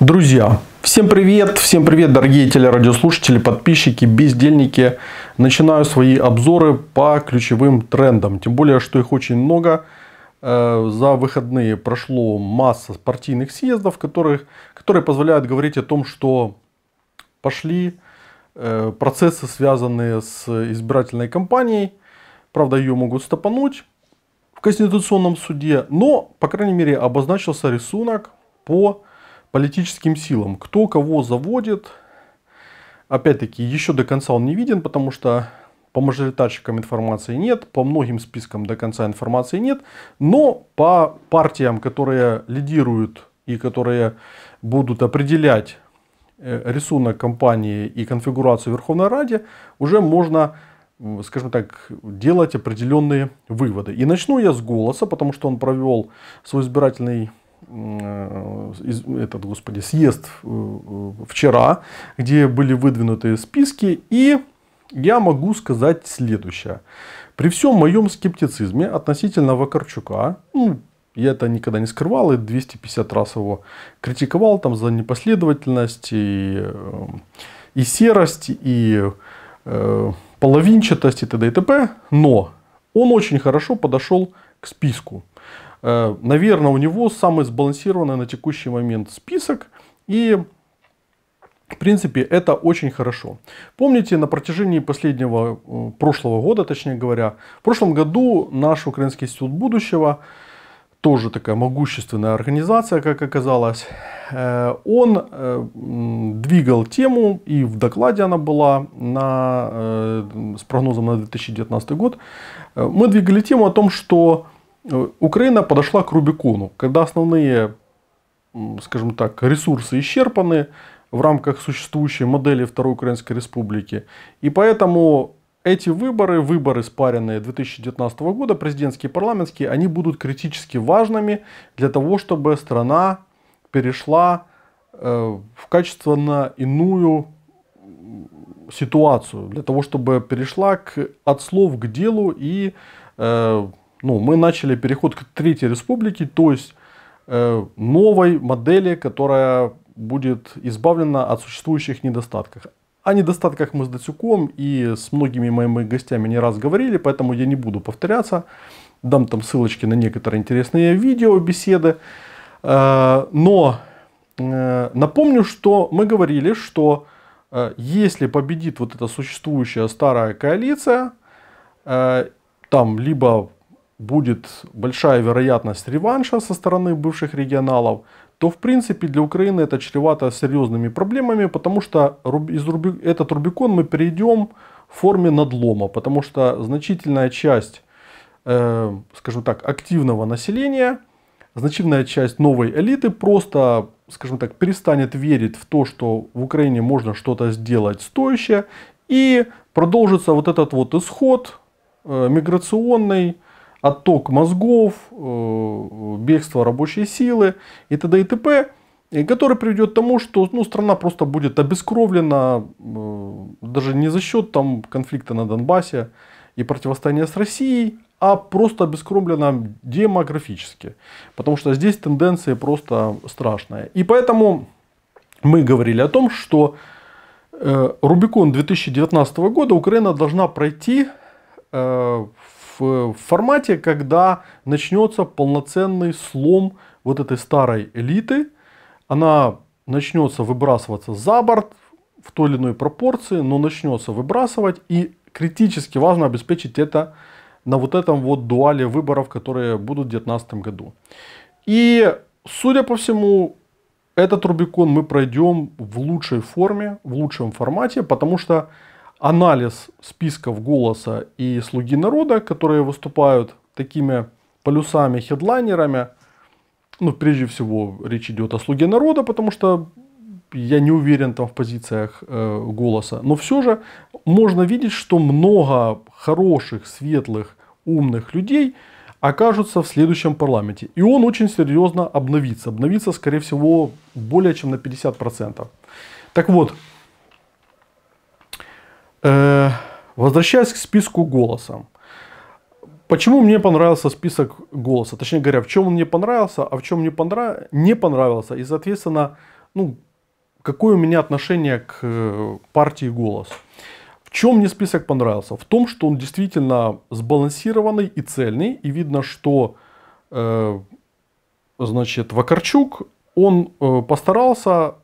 Друзья, всем привет! Всем привет, дорогие телерадиослушатели, подписчики, бездельники. Начинаю свои обзоры по ключевым трендам. Тем более, что их очень много. Э, за выходные прошло масса партийных съездов, которые, которые позволяют говорить о том, что пошли э, процессы, связанные с избирательной кампанией. Правда, ее могут стопануть в Конституционном суде. Но, по крайней мере, обозначился рисунок по политическим силам. Кто кого заводит, опять-таки, еще до конца он не виден, потому что по мажоритарщикам информации нет, по многим спискам до конца информации нет, но по партиям, которые лидируют и которые будут определять э, рисунок компании и конфигурацию Верховной Раде, уже можно, скажем так, делать определенные выводы. И начну я с голоса, потому что он провел свой избирательный Э, этот, господи, съезд э, э, вчера, где были выдвинуты списки, и я могу сказать следующее. При всем моем скептицизме относительно Вакарчука, ну, я это никогда не скрывал и 250 раз его критиковал там за непоследовательность и, и серость, и э, половинчатость и т.д. и т.п. Но он очень хорошо подошел к списку. Э, Наверное, у него самый сбалансированный на текущий момент список. И в принципе, это очень хорошо. Помните, на протяжении последнего, э, прошлого года, точнее говоря, в прошлом году наш Украинский институт будущего, тоже такая могущественная организация, как оказалось, э, он двигал тему, и в докладе она была на, с прогнозом на 2019 год, мы двигали тему о том, что Украина подошла к Рубикону, когда основные, скажем так, ресурсы исчерпаны в рамках существующей модели Второй Украинской Республики. И поэтому эти выборы, выборы спаренные 2019 года, президентские и парламентские, они будут критически важными для того, чтобы страна перешла э, в качественно иную ситуацию, для того, чтобы перешла к, от слов к делу и э, ну, мы начали переход к Третьей Республике, то есть э, новой модели, которая будет избавлена от существующих недостатков. О недостатках мы с Дацюком и с многими моими гостями не раз говорили, поэтому я не буду повторяться. Дам там ссылочки на некоторые интересные видео, беседы. Э, но э, напомню, что мы говорили, что э, если победит вот эта существующая старая коалиция, там либо будет большая вероятность реванша со стороны бывших регионалов, то в принципе для Украины это чревато серьезными проблемами, потому что из руби, этот Рубикон мы перейдем в форме надлома, потому что значительная часть, э, скажем так, активного населения, значительная часть новой элиты просто, скажем так, перестанет верить в то, что в Украине можно что-то сделать стоящее, и продолжится вот этот вот исход э, миграционный, отток мозгов, э, бегство рабочей силы и т.д. и т.п., который приведет к тому, что ну, страна просто будет обескровлена э, даже не за счет там, конфликта на Донбассе и противостояния с Россией, а просто обескровлена демографически. Потому что здесь тенденция просто страшная. И поэтому мы говорили о том, что э, Рубикон 2019 года Украина должна пройти в Э, в формате, когда начнется полноценный слом вот этой старой элиты. Она начнется выбрасываться за борт в той или иной пропорции, но начнется выбрасывать. И критически важно обеспечить это на вот этом вот дуале выборов, которые будут в 2019 году. И, судя по всему, этот Рубикон мы пройдем в лучшей форме, в лучшем формате, потому что анализ списков голоса и слуги народа, которые выступают такими полюсами, хедлайнерами. Ну, прежде всего, речь идет о слуге народа, потому что я не уверен там в позициях э, голоса. Но все же можно видеть, что много хороших, светлых, умных людей окажутся в следующем парламенте. И он очень серьезно обновится. Обновится, скорее всего, более чем на 50%. Так вот, Э, возвращаясь к списку голосом. Почему мне понравился список голоса? Точнее говоря, в чем он мне понравился, а в чем мне понрав... не понравился. И, соответственно, ну, какое у меня отношение к э, партии «Голос». В чем мне список понравился? В том, что он действительно сбалансированный и цельный. И видно, что э, значит, Вакарчук, он э, постарался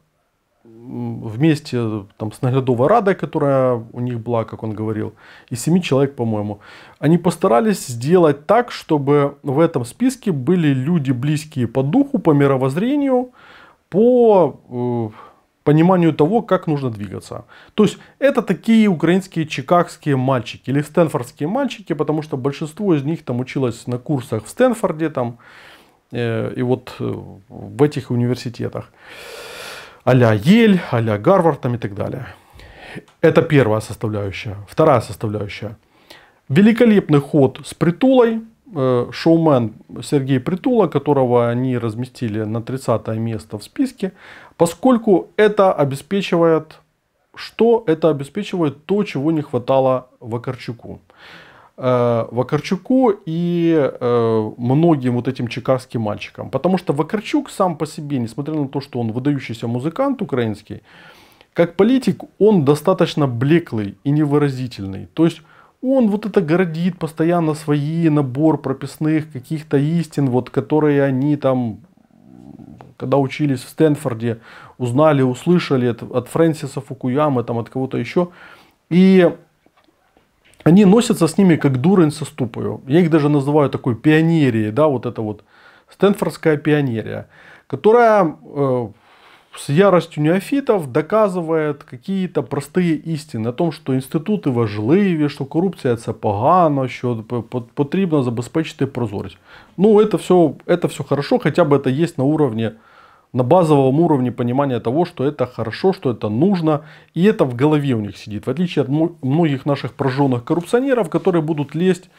вместе там, с наглядовой радой, которая у них была, как он говорил, и семи человек, по-моему, они постарались сделать так, чтобы в этом списке были люди близкие по духу, по мировоззрению, по э, пониманию того, как нужно двигаться. То есть это такие украинские чикагские мальчики или стэнфордские мальчики, потому что большинство из них там училось на курсах в Стэнфорде там, э, и вот э, в этих университетах а-ля Ель, а-ля Гарвард там, и так далее. Это первая составляющая. Вторая составляющая. Великолепный ход с притулой. Э, шоумен Сергей Притула, которого они разместили на 30 место в списке, поскольку это обеспечивает, что это обеспечивает то, чего не хватало Вакарчуку. Э, Вакарчуку и э, многим вот этим чикагским мальчикам. Потому что Вакарчук сам по себе, несмотря на то, что он выдающийся музыкант украинский, как политик он достаточно блеклый и невыразительный. То есть он вот это городит постоянно свои набор прописных каких-то истин, вот которые они там, когда учились в Стэнфорде, узнали, услышали от, от Фрэнсиса Фукуямы, там от кого-то еще. И они носятся с ними как дурень со ступою. Я их даже называю такой пионерией, да, вот это вот Стэнфордская пионерия, которая э, с яростью неофитов доказывает какие-то простые истины о том, что институты важливі, что коррупция это погано, что потребно забезпечити прозорость. Ну, это все, это все хорошо, хотя бы это есть на уровне на базовом уровне понимания того, что это хорошо, что это нужно, и это в голове у них сидит, в отличие от многих наших прожженных коррупционеров, которые будут лезть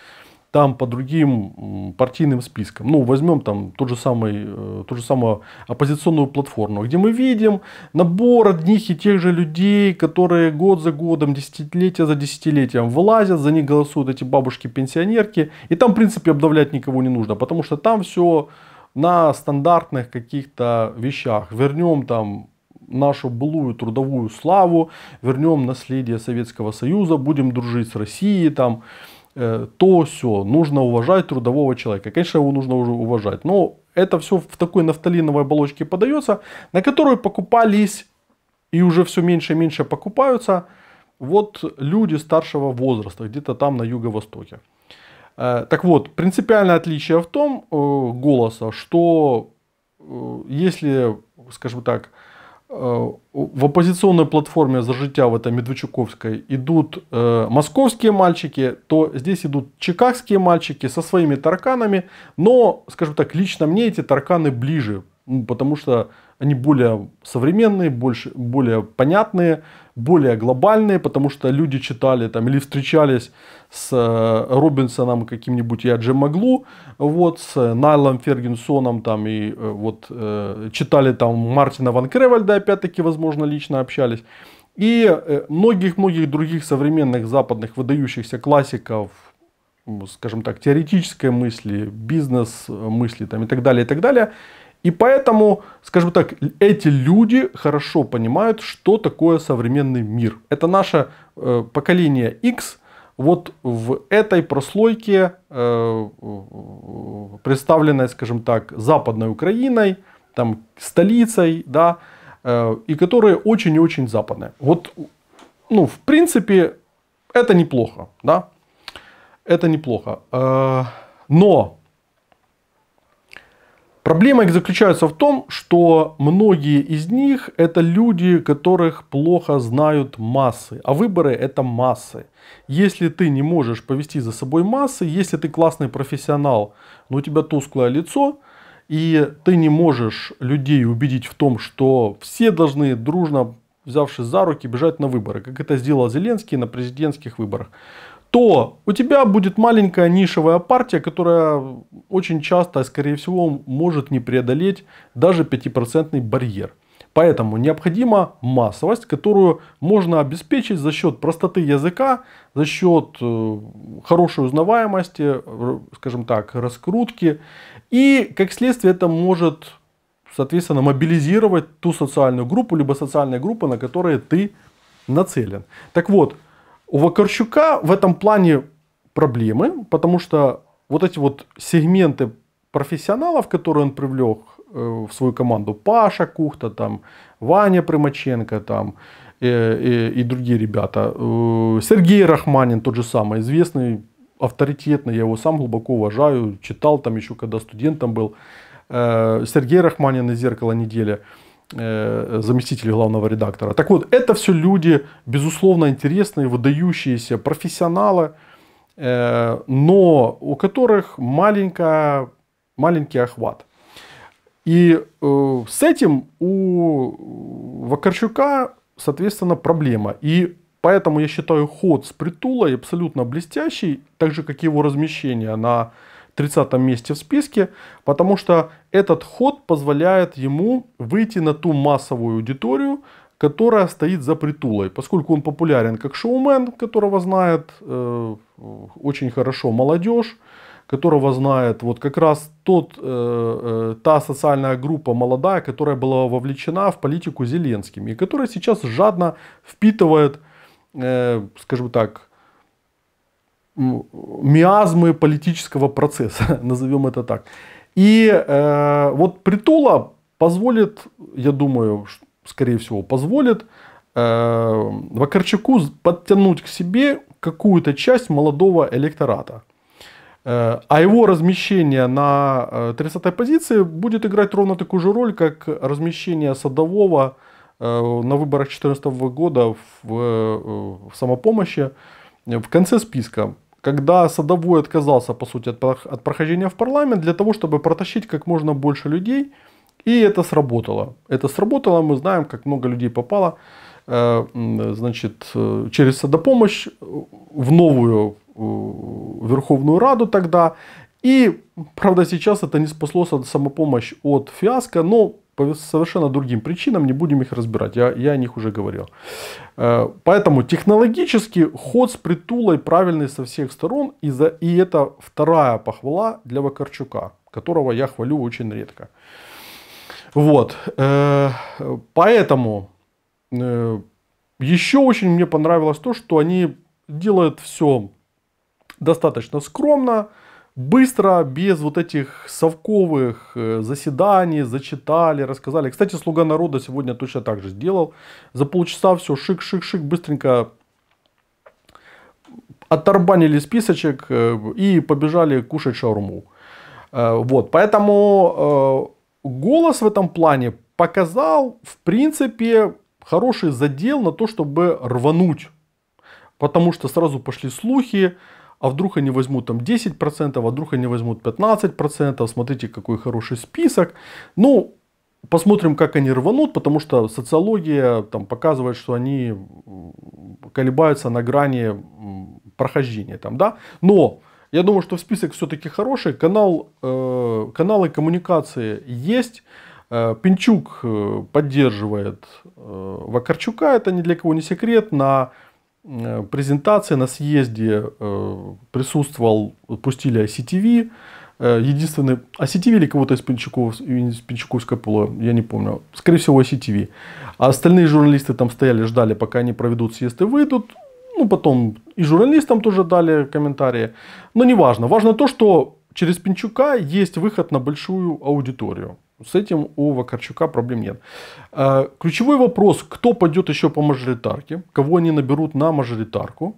там по другим партийным спискам. Ну, возьмем там тот же самый, э, ту же самую оппозиционную платформу, где мы видим набор одних и тех же людей, которые год за годом, десятилетия за десятилетием влазят, за них голосуют эти бабушки-пенсионерки. И там, в принципе, обновлять никого не нужно, потому что там все на стандартных каких-то вещах. Вернем там нашу былую трудовую славу, вернем наследие Советского Союза, будем дружить с Россией, там, э, то, все. Нужно уважать трудового человека. Конечно, его нужно уже уважать, но это все в такой нафталиновой оболочке подается, на которую покупались и уже все меньше и меньше покупаются вот люди старшего возраста, где-то там на юго-востоке. Э, так вот, принципиальное отличие в том э, голоса, что э, если, скажем так, в оппозиционной платформе за життя в этой Медведчуковской идут московские мальчики, то здесь идут чикагские мальчики со своими тарканами, но, скажем так, лично мне эти тарканы ближе, потому что они более современные, больше, более понятные, более глобальные, потому что люди читали там или встречались с э, Робинсоном каким-нибудь и Аджи Маглу, вот, с Найлом Фергюнсоном там и э, вот э, читали там Мартина Ван Кревальда, опять-таки, возможно, лично общались. И многих-многих других современных западных выдающихся классиков, скажем так, теоретической мысли, бизнес мысли там, и так далее, и так далее – и поэтому, скажем так, эти люди хорошо понимают, что такое современный мир. Это наше э, поколение X. Вот в этой прослойке, э, представленной, скажем так, Западной Украиной, там, столицей, да, э, и которые очень и очень западные. Вот, ну, в принципе, это неплохо, да, это неплохо. Э, но Проблема их заключается в том, что многие из них это люди, которых плохо знают массы, а выборы это массы. Если ты не можешь повести за собой массы, если ты классный профессионал, но у тебя тусклое лицо, и ты не можешь людей убедить в том, что все должны дружно взявшись за руки, бежать на выборы, как это сделал Зеленский на президентских выборах то у тебя будет маленькая нишевая партия, которая очень часто, скорее всего, может не преодолеть даже 5% барьер. Поэтому необходима массовость, которую можно обеспечить за счет простоты языка, за счет э, хорошей узнаваемости, скажем так, раскрутки. И как следствие это может, соответственно, мобилизировать ту социальную группу, либо социальные группы, на которые ты нацелен. Так вот, у Вакарчука в этом плане проблемы, потому что вот эти вот сегменты профессионалов, которые он привлек э, в свою команду, Паша Кухта, там, Ваня Примаченко, там, и, э, и, э, и другие ребята. Сергей Рахманин, тот же самый, известный, авторитетный, я его сам глубоко уважаю, читал там еще, когда студентом был. Сергей Рахманин из «Зеркала недели». Э, заместитель главного редактора. Так вот, это все люди, безусловно, интересные, выдающиеся профессионалы, э, но у которых маленькая, маленький охват. И э, с этим у Вакарчука, соответственно, проблема. И поэтому я считаю ход с притулой абсолютно блестящий, так же, как и его размещение на 30 месте в списке, потому что этот ход позволяет ему выйти на ту массовую аудиторию, которая стоит за притулой. Поскольку он популярен как шоумен, которого знает э, очень хорошо молодежь, которого знает вот как раз тот, э, э, та социальная группа молодая, которая была вовлечена в политику Зеленским и которая сейчас жадно впитывает, э, скажем так, миазмы политического процесса, назовем это так. И э, вот Притула позволит, я думаю, скорее всего, позволит э, Вакарчуку подтянуть к себе какую-то часть молодого электората. Э, а его размещение на 30-й э, позиции будет играть ровно такую же роль, как размещение Садового э, на выборах 2014 года в, э, в самопомощи э, в конце списка когда Садовой отказался, по сути, от, прохождения в парламент для того, чтобы протащить как можно больше людей. И это сработало. Это сработало, мы знаем, как много людей попало э, значит, э, через садопомощь в новую э, Верховную Раду тогда. И, правда, сейчас это не спасло самопомощь от фиаско, но по совершенно другим причинам, не будем их разбирать, я, я о них уже говорил. Э, поэтому технологически ход с притулой правильный со всех сторон, и, за, и это вторая похвала для Вакарчука, которого я хвалю очень редко. Вот, э, поэтому э, еще очень мне понравилось то, что они делают все достаточно скромно, быстро, без вот этих совковых э, заседаний, зачитали, рассказали. Кстати, «Слуга народа» сегодня точно так же сделал. За полчаса все шик-шик-шик, быстренько оторбанили списочек э, и побежали кушать шаурму. Э, вот, поэтому голос в этом плане показал, в принципе, хороший задел на то, чтобы рвануть. Потому что сразу пошли слухи, а вдруг они возьмут там 10%, а вдруг они возьмут 15%, смотрите, какой хороший список. Ну, посмотрим, как они рванут, потому что социология там показывает, что они колебаются на грани прохождения там, да. Но я думаю, что список все-таки хороший. Канал, э, каналы коммуникации есть. Э, Пинчук э, поддерживает э, Вакарчука, это ни для кого не секрет, на Э, презентации на съезде э, присутствовал, пустили ICTV. Э, единственный, ICTV или кого-то из, Пинчуков, из Пинчаковского пола, я не помню. Скорее всего, ICTV. А остальные журналисты там стояли, ждали, пока они проведут съезд и выйдут. Ну, потом и журналистам тоже дали комментарии. Но не важно. Важно то, что через Пинчука есть выход на большую аудиторию. С этим у Вакарчука проблем нет. А, ключевой вопрос, кто пойдет еще по мажоритарке, кого они наберут на мажоритарку.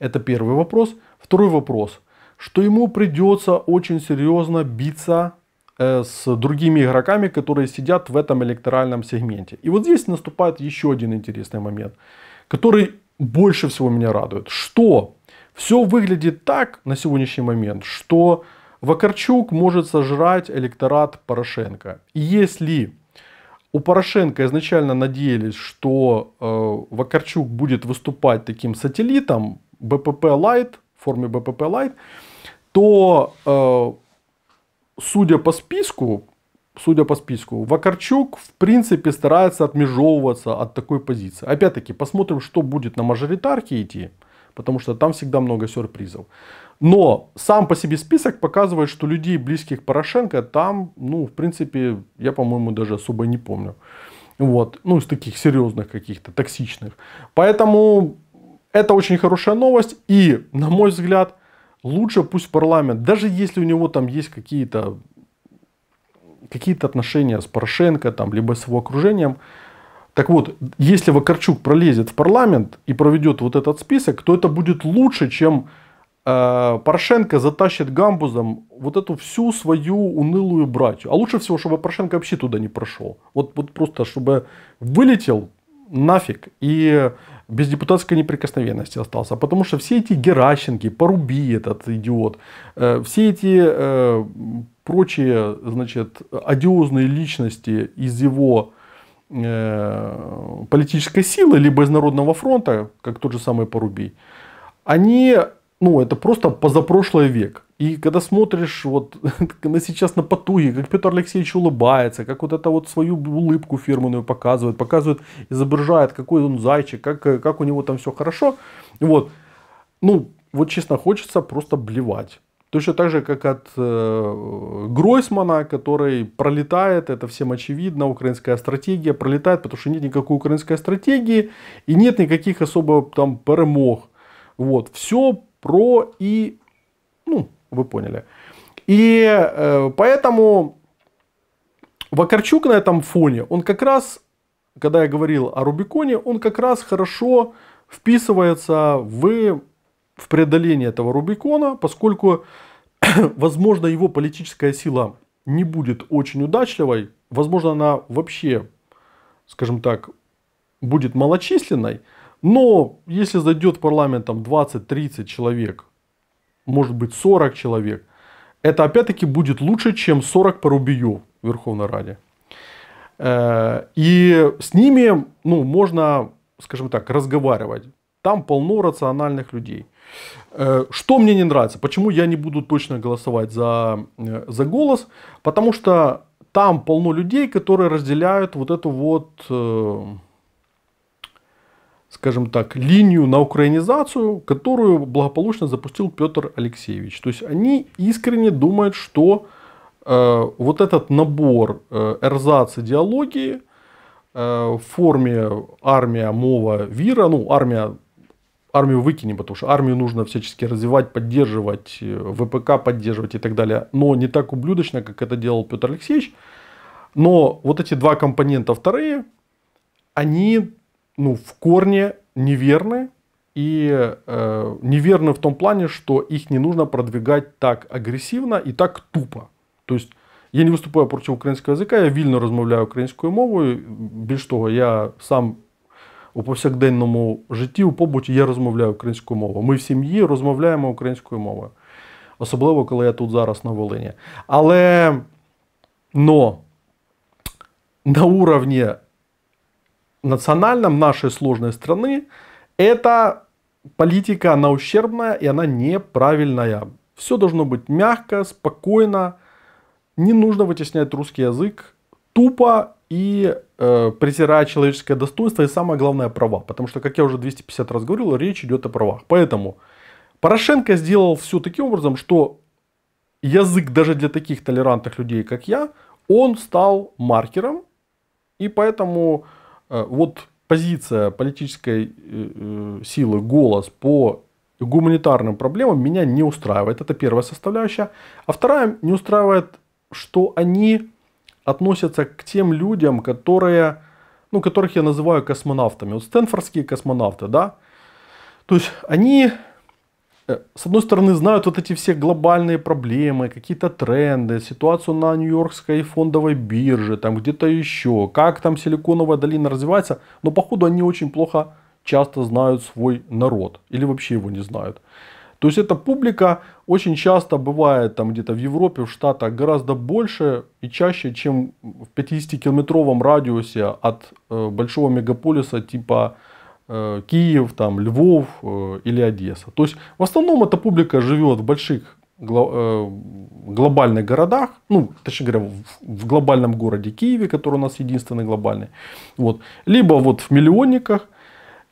Это первый вопрос. Второй вопрос, что ему придется очень серьезно биться э, с другими игроками, которые сидят в этом электоральном сегменте. И вот здесь наступает еще один интересный момент, который больше всего меня радует. Что все выглядит так на сегодняшний момент, что Вакарчук может сожрать электорат Порошенко. И если у Порошенко изначально надеялись, что э, Вакарчук будет выступать таким сателлитом БПП Лайт, в форме БПП Лайт, то, э, судя по списку, судя по списку, Вакарчук, в принципе, старается отмежевываться от такой позиции. Опять-таки, посмотрим, что будет на мажоритарке идти потому что там всегда много сюрпризов. Но сам по себе список показывает, что людей, близких Порошенко, там, ну, в принципе, я, по-моему, даже особо не помню. Вот, ну, из таких серьезных каких-то, токсичных. Поэтому это очень хорошая новость. И, на мой взгляд, лучше пусть парламент, даже если у него там есть какие-то какие-то отношения с Порошенко, там, либо с его окружением, так вот, если Вакарчук пролезет в парламент и проведет вот этот список, то это будет лучше, чем э, Порошенко затащит гамбузом вот эту всю свою унылую братью. А лучше всего, чтобы Порошенко вообще туда не прошел. Вот, вот просто, чтобы вылетел нафиг и без депутатской неприкосновенности остался. Потому что все эти Геращенки, Поруби этот идиот, э, все эти э, прочие, значит, одиозные личности из его Э, политической силы, либо из Народного фронта, как тот же самый Порубей, они, ну, это просто позапрошлый век. И когда смотришь вот на сейчас на потуги, как Петр Алексеевич улыбается, как вот это вот свою улыбку фирменную показывает, показывает, изображает, какой он зайчик, как, как у него там все хорошо. Вот. Ну, вот честно, хочется просто блевать. Точно так же, как от э, Гройсмана, который пролетает, это всем очевидно, украинская стратегия пролетает, потому что нет никакой украинской стратегии и нет никаких особо там перемог. Вот, все про и, ну, вы поняли. И э, поэтому Вакарчук на этом фоне, он как раз, когда я говорил о Рубиконе, он как раз хорошо вписывается в в преодолении этого Рубикона, поскольку, возможно, его политическая сила не будет очень удачливой, возможно, она вообще, скажем так, будет малочисленной, но если зайдет в парламент там 20-30 человек, может быть 40 человек, это опять-таки будет лучше, чем 40 по в Верховной Раде. Э, и с ними ну, можно, скажем так, разговаривать. Там полно рациональных людей. Э, что мне не нравится? Почему я не буду точно голосовать за, э, за голос? Потому что там полно людей, которые разделяют вот эту вот, э, скажем так, линию на украинизацию, которую благополучно запустил Петр Алексеевич. То есть они искренне думают, что вот этот набор эрзац идеологии – в форме армия, мова, вира, ну армия армию выкинем, потому что армию нужно всячески развивать, поддерживать, э, ВПК поддерживать и так далее. Но не так ублюдочно, как это делал Петр Алексеевич. Но вот эти два компонента вторые, они ну, в корне неверны. И э, неверны в том плане, что их не нужно продвигать так агрессивно и так тупо. То есть я не выступаю против украинского языка, я вильно розмовляю украинскую мову, без того, я сам у повсякденному житті, у побуті я розмовляю українською мовою. Ми в сім'ї розмовляємо українською мовою. Особливо, коли я тут зараз на Волині. Але но на уровні национальном нашей сложной страны эта политика, она ущербная и она неправильная. Все должно быть мягко, спокойно. Не нужно вытеснять русский язык тупо и э, презирая человеческое достоинство и самое главное права. Потому что, как я уже 250 раз говорил, речь идет о правах. Поэтому Порошенко сделал все таким образом, что язык даже для таких толерантных людей, как я, он стал маркером. И поэтому э, вот позиция политической э, э силы «Голос» по гуманитарным проблемам меня не устраивает. Это первая составляющая. А вторая не устраивает, что они относятся к тем людям, которые, ну, которых я называю космонавтами. Вот стэнфордские космонавты, да? То есть они, э, с одной стороны, знают вот эти все глобальные проблемы, какие-то тренды, ситуацию на Нью-Йоркской фондовой бирже, там где-то еще, как там Силиконовая долина развивается, но походу они очень плохо часто знают свой народ или вообще его не знают. То есть эта публика очень часто бывает там где-то в Европе, в Штатах гораздо больше и чаще, чем в 50-километровом радиусе от э, большого мегаполиса типа э, Киев, там, Львов э, или Одесса. То есть в основном эта публика живет в больших э, глобальных городах, ну, точнее говоря, в, в глобальном городе Киеве, который у нас единственный глобальный, вот, либо вот в миллионниках.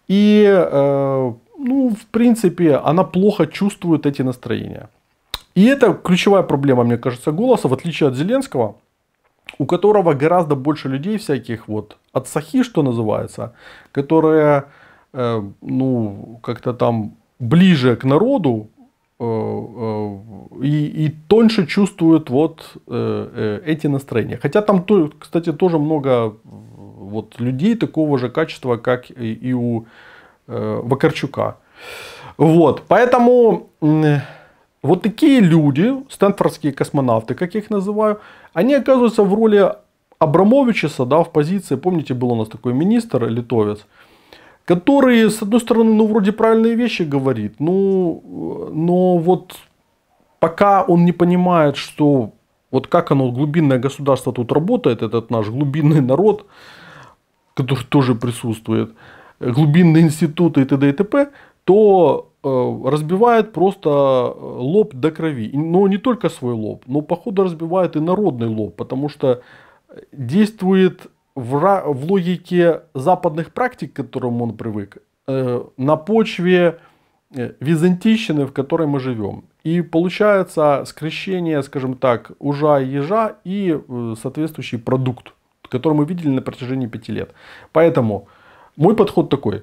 И э, ну, в принципе, она плохо чувствует эти настроения. И это ключевая проблема, мне кажется, голоса, в отличие от Зеленского, у которого гораздо больше людей всяких вот от сахи, что называется, которые, э, ну, как-то там ближе к народу э, э, и, и тоньше чувствуют вот э, э эти настроения. Хотя там, кстати, тоже много вот людей такого же качества, как и, и у Э, Вакарчука. Вот, поэтому вот такие люди, стэнфордские космонавты, как я их называю, они оказываются в роли Абрамовича, да, в позиции, помните, был у нас такой министр, литовец, который, с одной стороны, ну, вроде правильные вещи говорит, ну, но вот пока он не понимает, что вот как оно, глубинное государство тут работает, этот наш глубинный народ, который тоже присутствует – глубинные институты и т.д. и т.п., то э, разбивает просто э, лоб до крови. Но не только свой лоб, но походу разбивает и народный лоб, потому что действует в, в логике западных практик, к которым он привык, э, на почве византийщины, в которой мы живем. И получается скрещение, скажем так, ужа и ежа и соответствующий продукт, который мы видели на протяжении пяти лет. Поэтому мой подход такой.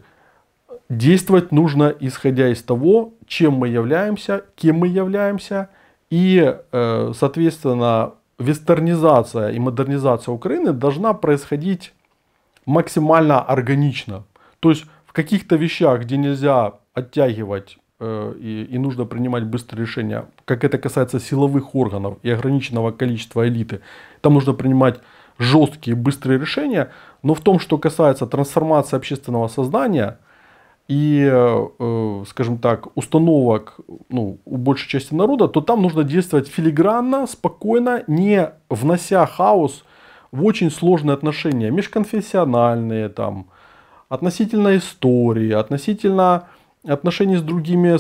Действовать нужно исходя из того, чем мы являемся, кем мы являемся. И, э, соответственно, вестернизация и модернизация Украины должна происходить максимально органично. То есть в каких-то вещах, где нельзя оттягивать э, и, и нужно принимать быстрые решения, как это касается силовых органов и ограниченного количества элиты, там нужно принимать жесткие быстрые решения, но в том, что касается трансформации общественного сознания и, э, скажем так, установок ну, у большей части народа, то там нужно действовать филигранно, спокойно, не внося хаос в очень сложные отношения, межконфессиональные, там, относительно истории, относительно отношений с другими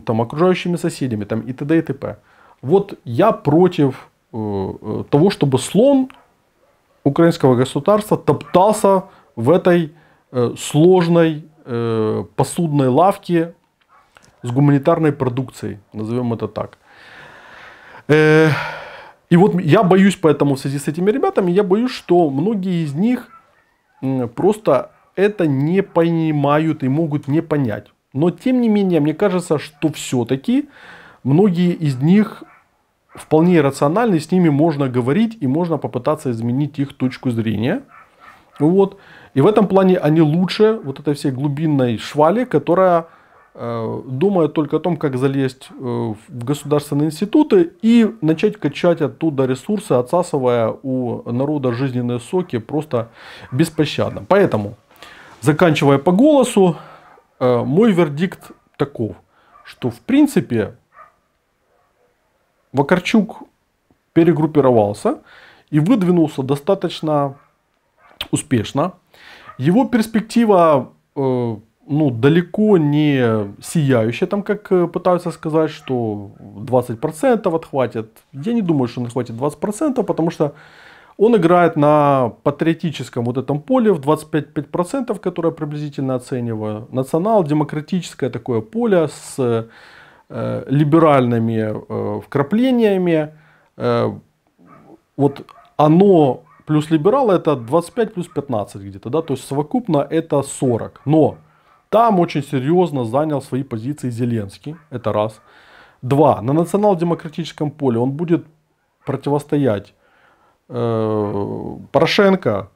там, окружающими соседями там, и т.д. и т.п. Вот я против э, э, того, чтобы слон украинского государства топтался в этой э, сложной э, посудной лавке с гуманитарной продукцией, назовем это так. Э, и вот я боюсь поэтому в связи с этими ребятами, я боюсь, что многие из них просто это не понимают и могут не понять. Но тем не менее, мне кажется, что все-таки многие из них вполне рационально, и с ними можно говорить и можно попытаться изменить их точку зрения. Вот. И в этом плане они лучше вот этой всей глубинной швали, которая э, думает только о том, как залезть э, в государственные институты и начать качать оттуда ресурсы, отсасывая у народа жизненные соки просто беспощадно. Поэтому, заканчивая по голосу, э, мой вердикт таков, что в принципе Вакарчук перегруппировался и выдвинулся достаточно успешно. Его перспектива э, ну, далеко не сияющая, там как э, пытаются сказать, что 20% отхватит. Я не думаю, что он отхватит 20%, потому что он играет на патриотическом вот этом поле в 25%, которое приблизительно оцениваю. Национал-демократическое такое поле с Э, либеральными э, вкраплениями. Э, вот оно плюс либералы это 25 плюс 15 где-то, да, то есть совокупно это 40. Но там очень серьезно занял свои позиции Зеленский, это раз. Два, на национал-демократическом поле он будет противостоять Порошенко,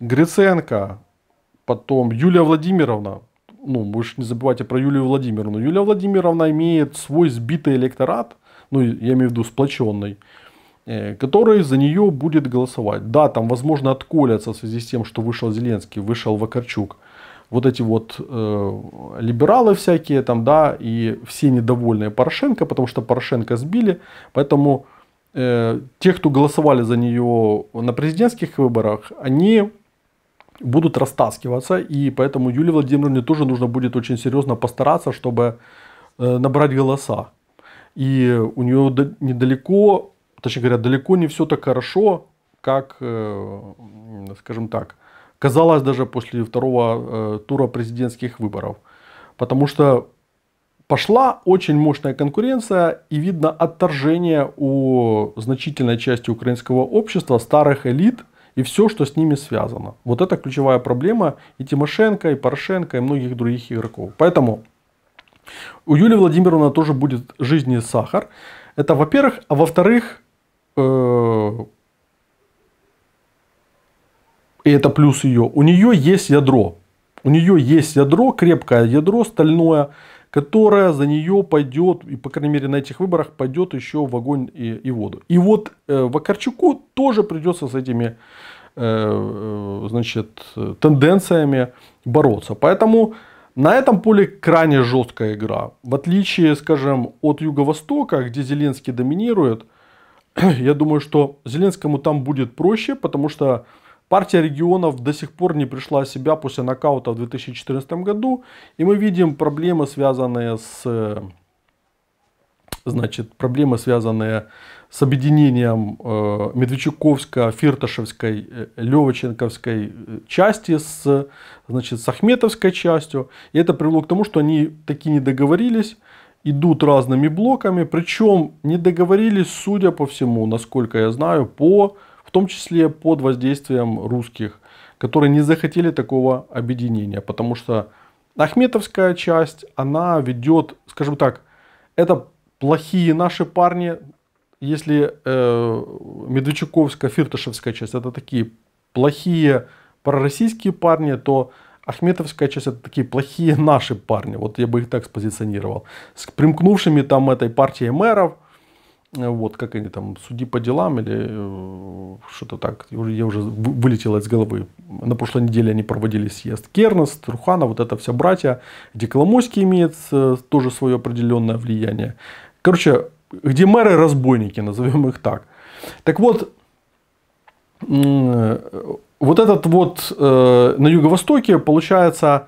Гриценко, потом Юлия Владимировна, ну, больше не забывайте про Юлию Владимировну. Юлия Владимировна имеет свой сбитый электорат, ну, я имею в виду сплоченный, э, который за нее будет голосовать. Да, там, возможно, отколятся в связи с тем, что вышел Зеленский, вышел Вакарчук. Вот эти вот э, либералы всякие там, да, и все недовольные Порошенко, потому что Порошенко сбили. Поэтому э, те, кто голосовали за нее на президентских выборах, они будут растаскиваться, и поэтому Юлии Владимировне тоже нужно будет очень серьезно постараться, чтобы э, набрать голоса. И у нее недалеко, точнее говоря, далеко не все так хорошо, как, э, скажем так, казалось даже после второго э, тура президентских выборов. Потому что пошла очень мощная конкуренция и видно отторжение у значительной части украинского общества, старых элит, и все, что с ними связано. Вот это ключевая проблема и Тимошенко, и Порошенко, и многих других игроков. Поэтому у Юлии Владимировны тоже будет жизни сахар. Это во-первых. А во-вторых, э, и это плюс ее, у нее есть ядро. У нее есть ядро, крепкое ядро стальное, которая за нее пойдет, и по крайней мере на этих выборах пойдет еще в огонь и, и воду. И вот э, Вакарчуку тоже придется с этими э, э значит, тенденциями бороться. Поэтому на этом поле крайне жесткая игра. В отличие, скажем, от Юго-Востока, где Зеленский доминирует, я думаю, что Зеленскому там будет проще, потому что Партия регионов до сих пор не пришла в себя после нокаута в 2014 году. И мы видим проблемы, связанные с, значит, проблемы, связанные с объединением э, Медведчуковско-Фирташевской, э, Левоченковской э, части с, значит, с Ахметовской частью. И это привело к тому, что они такие не договорились, идут разными блоками. Причем не договорились, судя по всему, насколько я знаю, по в том числе под воздействием русских, которые не захотели такого объединения, потому что Ахметовская часть, она ведет, скажем так, это плохие наши парни, если э, Медведчуковская, Фирташевская часть, это такие плохие пророссийские парни, то Ахметовская часть это такие плохие наши парни. Вот я бы их так спозиционировал. С примкнувшими там этой партией мэров – вот, как они там, суди по делам или э, что-то так, я уже вылетел из головы. На прошлой неделе они проводили съезд Кернес, Трухана, вот это вся братья. Декламоськи имеет э, тоже свое определенное влияние. Короче, где мэры разбойники, назовем их так. Так вот, э, вот этот вот на юго-востоке получается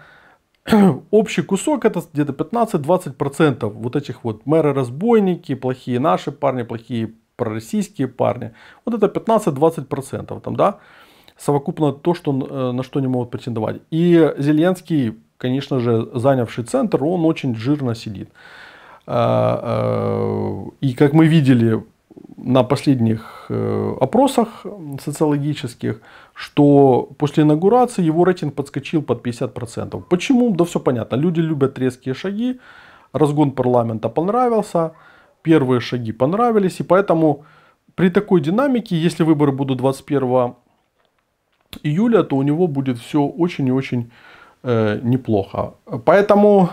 общий кусок это где-то 15-20% вот этих вот мэры-разбойники, плохие наши парни, плохие пророссийские парни. Вот это 15-20% там, да, совокупно то, что, э, на что они могут претендовать. И Зеленский, конечно же, занявший центр, он очень жирно сидит. Э, э, и как мы видели на последних опросах социологических, что после инаугурации его рейтинг подскочил под 50%. Почему? Да все понятно. Люди любят резкие шаги. Разгон парламента понравился. Первые шаги понравились. И поэтому при такой динамике, если выборы будут 21 июля, то у него будет все очень и очень э, неплохо. Поэтому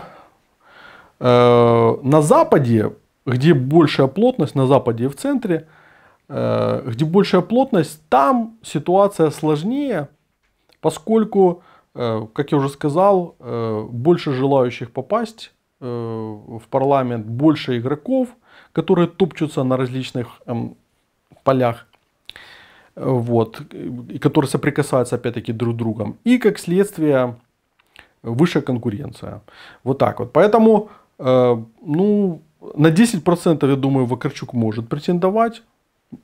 э, на Западе, где большая плотность, на Западе и в центре – Э, где большая плотность, там ситуация сложнее, поскольку, э, как я уже сказал, э, больше желающих попасть в парламент, больше игроков, которые топчутся на различных эм, полях, вот, и которые соприкасаются опять-таки друг с другом. И как следствие высшая конкуренция. Вот так вот. Поэтому, ну, на 10% я думаю, Вакарчук может претендовать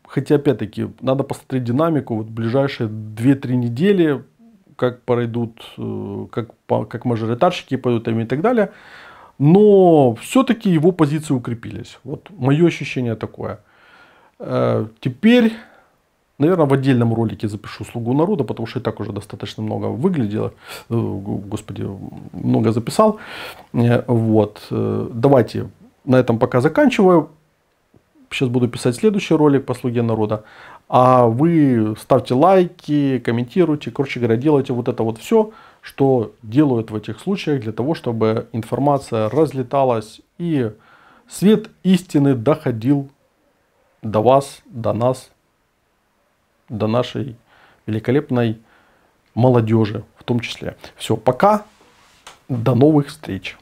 хотя опять-таки надо посмотреть динамику, вот ближайшие 2-3 недели, как пройдут, э, как, как мажоритарщики пойдут и так далее. Но все-таки его позиции укрепились. Вот мое ощущение такое. Э, теперь, наверное, в отдельном ролике запишу «Слугу народа», потому что и так уже достаточно много выглядело. Э, господи, много записал. Вот. Давайте на этом пока заканчиваю сейчас буду писать следующий ролик по «Слуге народа». А вы ставьте лайки, комментируйте, короче говоря, делайте вот это вот все, что делают в этих случаях для того, чтобы информация разлеталась и свет истины доходил до вас, до нас, до нашей великолепной молодежи в том числе. Все, пока, до новых встреч.